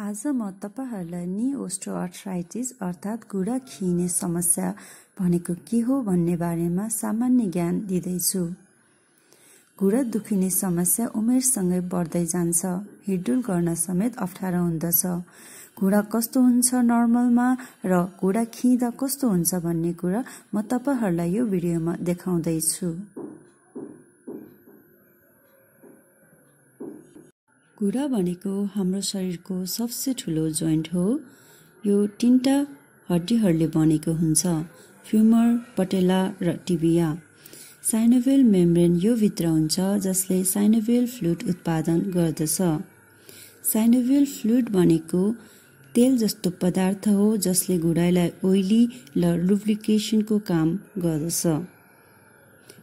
आज म तपाईँहरूलाई नि अर्थराइटिस अर्थात् घुँडा खिने समस्या भनेको के हो भन्ने बारेमा सामान्य ज्ञान दिँदैछु घुँडा दुखिने समस्या उमेरसँगै बढ्दै जान्छ हिडुल गर्न समेत अप्ठ्यारो हुँदछ घुँडा कस्तो हुन्छ नर्मलमा र घुँडा खिँदा कस्तो हुन्छ भन्ने कुरा म तपाईँहरूलाई यो भिडियोमा देखाउँदैछु घुँडा भनेको हाम्रो शरीरको सबसे ठुलो जोइन्ट हो यो तिनवटा हड्डीहरूले बनेको हुन्छ फ्युमर पटेला र टिबिया साइनोभेल मेम्ब्रेन यो भित्र हुन्छ जसले साइनोभेल फ्लुड उत्पादन गर्दछ साइनोभेल फ्लुड भनेको तेल जस्तो पदार्थ हो जसले घुँडालाई ओइली र लुब्लिकेसनको काम गर्दछ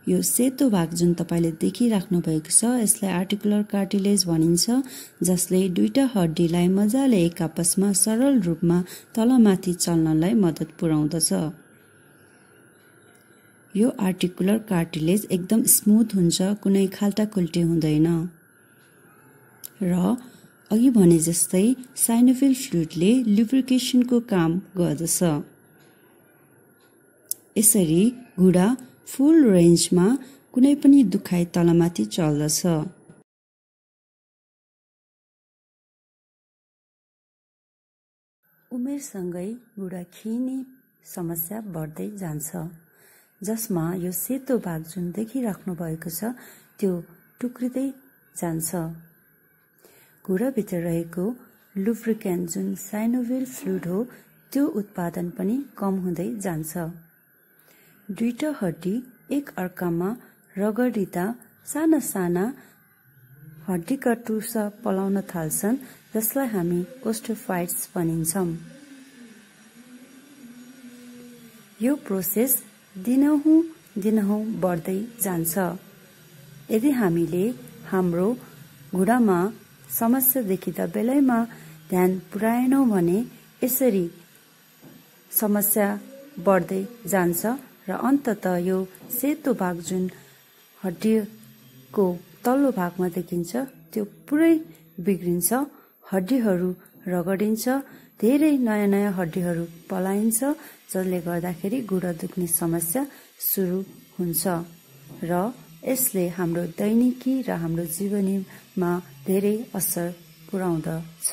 यो सेतो भाग जुन तपाईँले देखिराख्नु भएको छ यसलाई आर्टिकुलर कार्टिलेज भनिन्छ जसले दुईवटा हड्डीलाई मजाले एक आपसमा सरल रूपमा तलमाथि चल्नलाई मद्दत पुर्याउँदछ यो आर्टिकुलर कार्टिलेज एकदम स्मुथ हुन्छ कुनै खाल्टा खुल्टे हुँदैन र अघि भने जस्तै साइनोफिल फ्लुइडले लुब्रिकेसनको काम गर्दछ यसरी घुँडा फुल रेन्जमा कुनै पनि दुखाइ तलमाथि चल्दछ उमेरसँगै खिने समस्या बढ्दै जान्छ जसमा यो सेतो भाग जुन भएको छ त्यो टुक्रिँदै जान्छ घुँडाभित्र रहेको लुफ्रिकेन जुन साइनोभेल फ्लुड हो त्यो उत्पादन पनि कम हुँदै जान्छ दुईटा हड्डी एक अर्कामा रगडिँदा साना साना हड्डीका टुसा पलाउन थाल्छन् जसलाई हामी ओस्टोफाइट्स भनिन्छौँ यो प्रोसेस दिनहुँ दिनहुँ बढ्दै जान्छ यदि हामीले हाम्रो घुँडामा समस्या देखिँदा बेलैमा ध्यान पुऱ्याएनौँ भने यसरी समस्या बढ्दै जान्छ र अन्तत यो सेतो भाग जुन हड्डीको तल्लो भागमा देखिन्छ त्यो पुरै बिग्रिन्छ हड्डीहरू रगडिन्छ धेरै नयाँ नयाँ हड्डीहरू पलाइन्छ जसले गर्दाखेरि गुडा दुख्ने समस्या सुरु हुन्छ र यसले हाम्रो दैनिकी र हाम्रो जीवनीमा धेरै असर पुर्याउँदछ